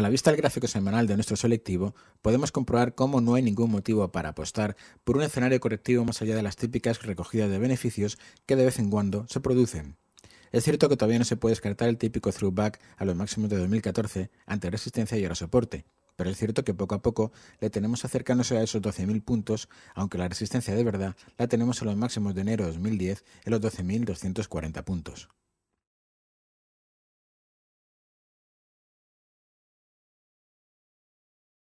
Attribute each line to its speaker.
Speaker 1: A la vista del gráfico semanal de nuestro selectivo, podemos comprobar cómo no hay ningún motivo para apostar por un escenario correctivo más allá de las típicas recogidas de beneficios que de vez en cuando se producen. Es cierto que todavía no se puede descartar el típico throwback a los máximos de 2014 ante resistencia y ahora soporte, pero es cierto que poco a poco le tenemos acercándose a esos 12.000 puntos, aunque la resistencia de verdad la tenemos a los máximos de enero de 2010 en los 12.240
Speaker 2: puntos.